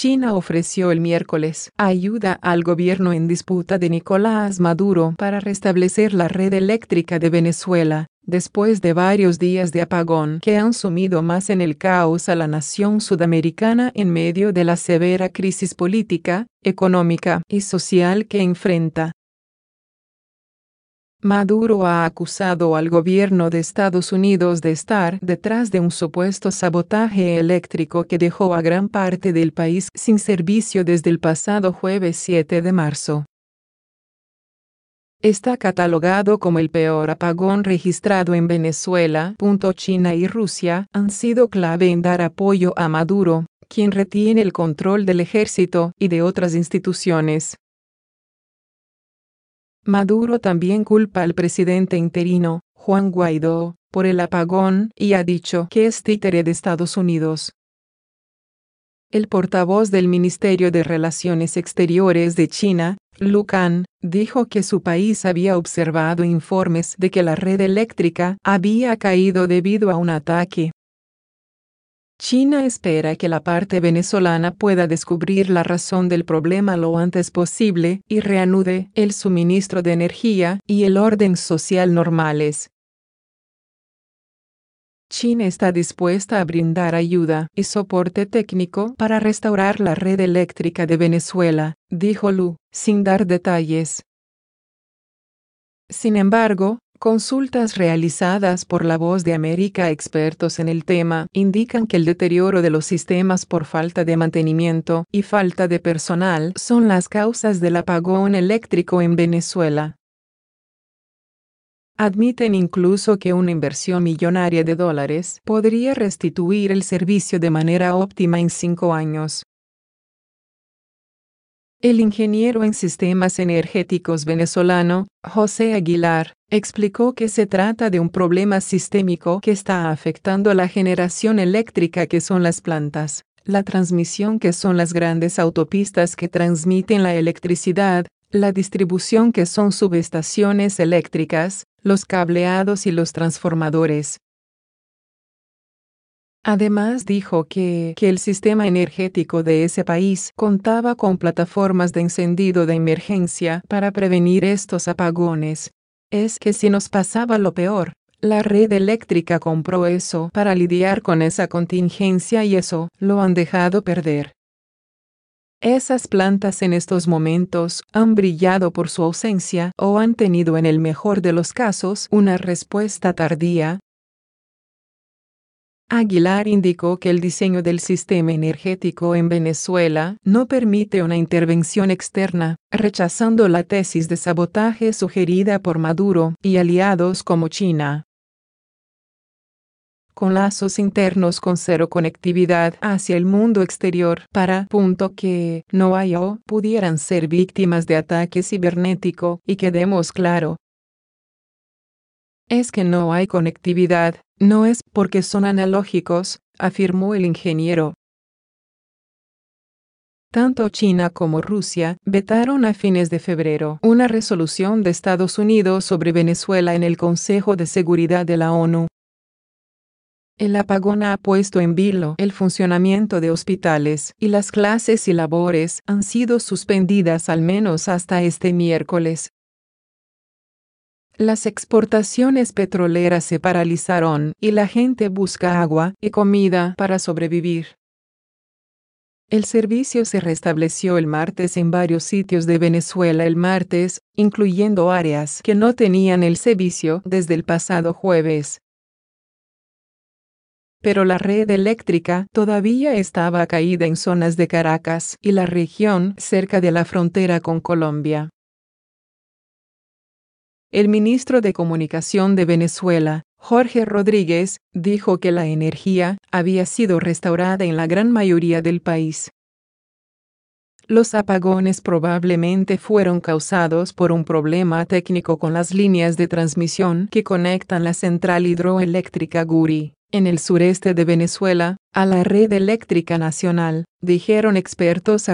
China ofreció el miércoles ayuda al gobierno en disputa de Nicolás Maduro para restablecer la red eléctrica de Venezuela, después de varios días de apagón que han sumido más en el caos a la nación sudamericana en medio de la severa crisis política, económica y social que enfrenta. Maduro ha acusado al gobierno de Estados Unidos de estar detrás de un supuesto sabotaje eléctrico que dejó a gran parte del país sin servicio desde el pasado jueves 7 de marzo. Está catalogado como el peor apagón registrado en Venezuela. China y Rusia han sido clave en dar apoyo a Maduro, quien retiene el control del ejército y de otras instituciones. Maduro también culpa al presidente interino, Juan Guaidó, por el apagón y ha dicho que es títere de Estados Unidos. El portavoz del Ministerio de Relaciones Exteriores de China, Lu dijo que su país había observado informes de que la red eléctrica había caído debido a un ataque China espera que la parte venezolana pueda descubrir la razón del problema lo antes posible y reanude el suministro de energía y el orden social normales. China está dispuesta a brindar ayuda y soporte técnico para restaurar la red eléctrica de Venezuela, dijo Lu, sin dar detalles. Sin embargo, Consultas realizadas por la Voz de América expertos en el tema indican que el deterioro de los sistemas por falta de mantenimiento y falta de personal son las causas del apagón eléctrico en Venezuela. Admiten incluso que una inversión millonaria de dólares podría restituir el servicio de manera óptima en cinco años. El ingeniero en sistemas energéticos venezolano, José Aguilar, explicó que se trata de un problema sistémico que está afectando la generación eléctrica que son las plantas, la transmisión que son las grandes autopistas que transmiten la electricidad, la distribución que son subestaciones eléctricas, los cableados y los transformadores, Además dijo que, que, el sistema energético de ese país contaba con plataformas de encendido de emergencia para prevenir estos apagones. Es que si nos pasaba lo peor, la red eléctrica compró eso para lidiar con esa contingencia y eso lo han dejado perder. Esas plantas en estos momentos han brillado por su ausencia o han tenido en el mejor de los casos una respuesta tardía, Aguilar indicó que el diseño del sistema energético en Venezuela no permite una intervención externa, rechazando la tesis de sabotaje sugerida por Maduro y aliados como China. Con lazos internos con cero conectividad hacia el mundo exterior para punto que no hay o pudieran ser víctimas de ataque cibernético y quedemos claro, es que no hay conectividad, no es porque son analógicos, afirmó el ingeniero. Tanto China como Rusia vetaron a fines de febrero una resolución de Estados Unidos sobre Venezuela en el Consejo de Seguridad de la ONU. El apagón ha puesto en vilo el funcionamiento de hospitales y las clases y labores han sido suspendidas al menos hasta este miércoles. Las exportaciones petroleras se paralizaron y la gente busca agua y comida para sobrevivir. El servicio se restableció el martes en varios sitios de Venezuela el martes, incluyendo áreas que no tenían el servicio desde el pasado jueves. Pero la red eléctrica todavía estaba caída en zonas de Caracas y la región cerca de la frontera con Colombia. El ministro de Comunicación de Venezuela, Jorge Rodríguez, dijo que la energía había sido restaurada en la gran mayoría del país. Los apagones probablemente fueron causados por un problema técnico con las líneas de transmisión que conectan la central hidroeléctrica Guri, en el sureste de Venezuela, a la red eléctrica nacional, dijeron expertos